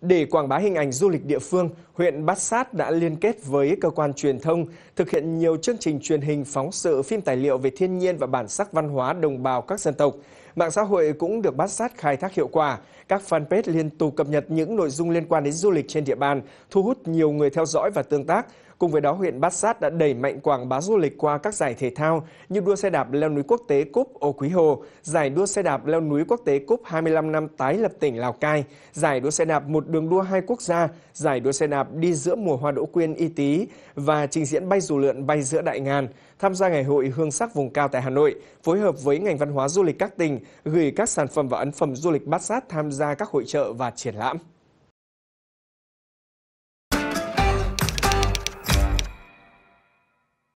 Để quảng bá hình ảnh du lịch địa phương, huyện Bát Sát đã liên kết với cơ quan truyền thông, thực hiện nhiều chương trình truyền hình phóng sự phim tài liệu về thiên nhiên và bản sắc văn hóa đồng bào các dân tộc. Mạng xã hội cũng được Bát Sát khai thác hiệu quả. Các fanpage liên tục cập nhật những nội dung liên quan đến du lịch trên địa bàn, thu hút nhiều người theo dõi và tương tác. Cùng với đó, huyện Bát Sát đã đẩy mạnh quảng bá du lịch qua các giải thể thao như đua xe đạp leo núi quốc tế Cúp Ô Quý Hồ, giải đua xe đạp leo núi quốc tế Cúp 25 năm tái lập tỉnh Lào Cai, giải đua xe đạp một đường đua hai quốc gia, giải đua xe đạp đi giữa mùa hoa đỗ quyên y tý và trình diễn bay dù lượn bay giữa đại ngàn, tham gia ngày hội hương sắc vùng cao tại Hà Nội, phối hợp với ngành văn hóa du lịch các tỉnh, gửi các sản phẩm và ấn phẩm du lịch bát sát tham gia các hội trợ và triển lãm.